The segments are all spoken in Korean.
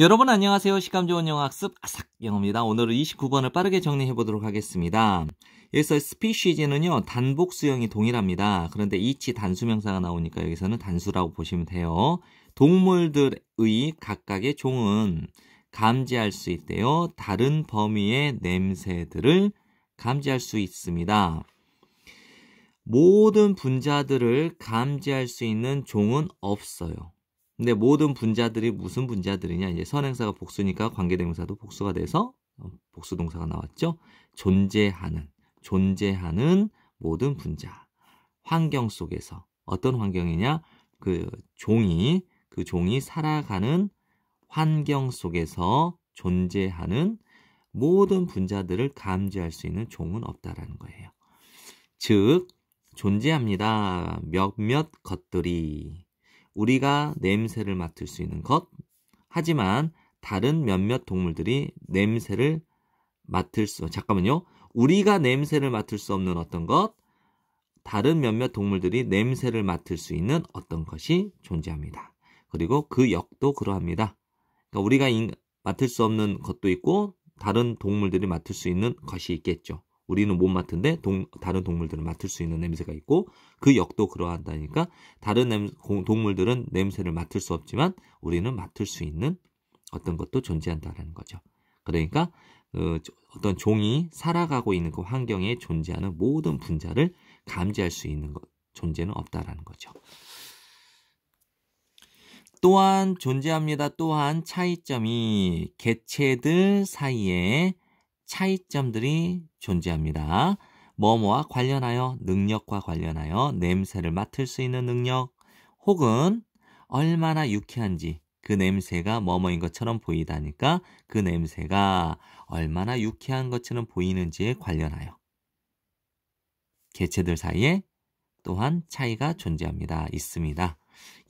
여러분 안녕하세요. 식감 좋은 영어 학습 아삭 영어입니다. 오늘은 29번을 빠르게 정리해 보도록 하겠습니다. 여기서 species는요. 단복 수형이 동일합니다. 그런데 이치 단수명사가 나오니까 여기서는 단수라고 보시면 돼요. 동물들의 각각의 종은 감지할 수 있대요. 다른 범위의 냄새들을 감지할 수 있습니다. 모든 분자들을 감지할 수 있는 종은 없어요. 근데 모든 분자들이 무슨 분자들이냐 이제 선행사가 복수니까 관계대명사도 복수가 돼서 어, 복수동사가 나왔죠. 존재하는 존재하는 모든 분자 환경 속에서 어떤 환경이냐 그 종이 그 종이 살아가는 환경 속에서 존재하는 모든 분자들을 감지할 수 있는 종은 없다라는 거예요. 즉 존재합니다. 몇몇 것들이 우리가 냄새를 맡을 수 있는 것. 하지만 다른 몇몇 동물들이 냄새를 맡을 수, 잠깐만요. 우리가 냄새를 맡을 수 없는 어떤 것. 다른 몇몇 동물들이 냄새를 맡을 수 있는 어떤 것이 존재합니다. 그리고 그 역도 그러합니다. 그러니까 우리가 맡을 수 없는 것도 있고 다른 동물들이 맡을 수 있는 것이 있겠죠. 우리는 못 맡은데 동, 다른 동물들은 맡을 수 있는 냄새가 있고 그 역도 그러한다니까 다른 냄, 동물들은 냄새를 맡을 수 없지만 우리는 맡을 수 있는 어떤 것도 존재한다라는 거죠. 그러니까 어, 어떤 종이 살아가고 있는 그 환경에 존재하는 모든 분자를 감지할 수 있는 것, 존재는 없다라는 거죠. 또한 존재합니다. 또한 차이점이 개체들 사이에 차이점들이 존재합니다. 뭐뭐와 관련하여 능력과 관련하여 냄새를 맡을 수 있는 능력 혹은 얼마나 유쾌한지 그 냄새가 뭐뭐인 것처럼 보이다니까 그 냄새가 얼마나 유쾌한 것처럼 보이는지에 관련하여 개체들 사이에 또한 차이가 존재합니다. 있습니다.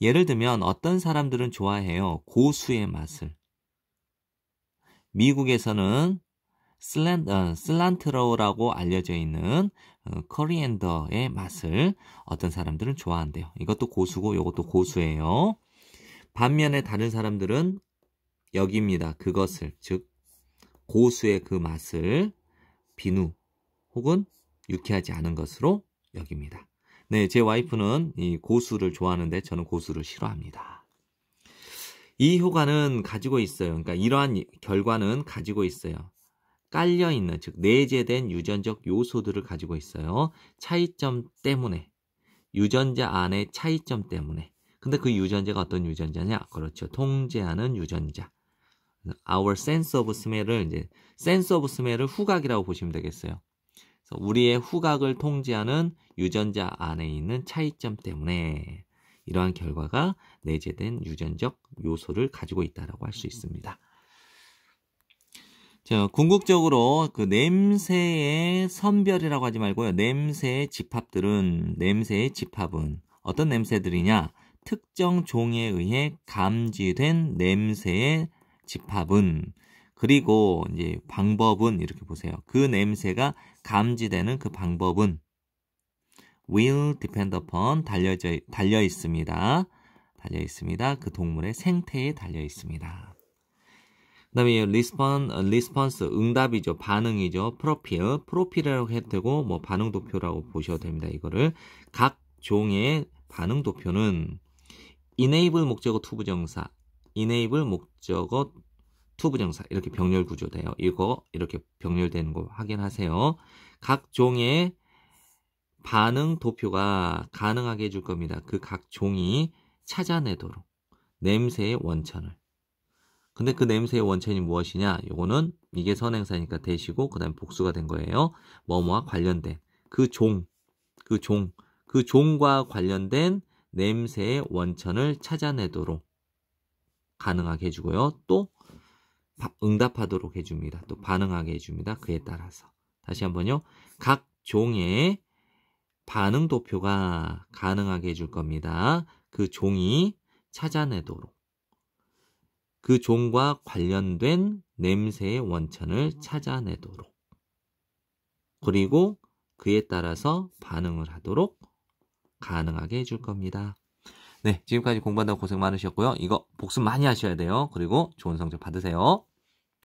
예를 들면 어떤 사람들은 좋아해요. 고수의 맛을. 미국에서는 슬란, 어, 슬란트로라고 알려져 있는 어, 커리앤더의 맛을 어떤 사람들은 좋아한대요. 이것도 고수고 이것도 고수예요. 반면에 다른 사람들은 여기입니다. 그것을 즉 고수의 그 맛을 비누 혹은 유쾌하지 않은 것으로 여깁니다. 네, 제 와이프는 이 고수를 좋아하는데 저는 고수를 싫어합니다. 이 효과는 가지고 있어요. 그러니까 이러한 결과는 가지고 있어요. 깔려 있는 즉 내재된 유전적 요소들을 가지고 있어요. 차이점 때문에 유전자 안의 차이점 때문에. 근데 그 유전자가 어떤 유전자냐? 그렇죠. 통제하는 유전자. Our sense of smell을 이제 sense of smell을 후각이라고 보시면 되겠어요. 그래서 우리의 후각을 통제하는 유전자 안에 있는 차이점 때문에 이러한 결과가 내재된 유전적 요소를 가지고 있다라고 할 수 있습니다. 자, 궁극적으로 그 냄새의 선별이라고 하지 말고요. 냄새의 집합들은 냄새의 집합은 어떤 냄새들이냐? 특정 종에 의해 감지된 냄새의 집합은 그리고 이제 방법은 이렇게 보세요. 그 냄새가 감지되는 그 방법은 will depend upon 달려 달려 있습니다. 달려 있습니다. 그 동물의 생태에 달려 있습니다. 그다음에 리스폰, 어, 리스폰스 응답이죠. 반응이죠. 프로필, 프로필이라고 해도 되고 뭐 반응 도표라고 보셔도 됩니다. 이거를 각 종의 반응 도표는 enable 목적어 투부정사, enable 목적어 투부정사 이렇게 병렬 구조돼요. 이거 이렇게 병렬되는 거 확인하세요. 각 종의 반응 도표가 가능하게 해줄 겁니다. 그 각 종이 찾아내도록 냄새의 원천을 근데 그 냄새의 원천이 무엇이냐? 요거는 이게 선행사니까 대시고 그다음 복수가 된 거예요. 뭐뭐와 관련된 그 종, 그 종, 그 종과 관련된 냄새의 원천을 찾아내도록 가능하게 해주고요. 또 응답하도록 해줍니다. 또 반응하게 해줍니다. 그에 따라서 다시 한번요. 각 종의 반응 도표가 가능하게 해줄 겁니다. 그 종이 찾아내도록. 그 종과 관련된 냄새의 원천을 찾아내도록 그리고 그에 따라서 반응을 하도록 가능하게 해줄 겁니다. 네, 지금까지 공부한다고 고생 많으셨고요. 이거 복습 많이 하셔야 돼요. 그리고 좋은 성적 받으세요.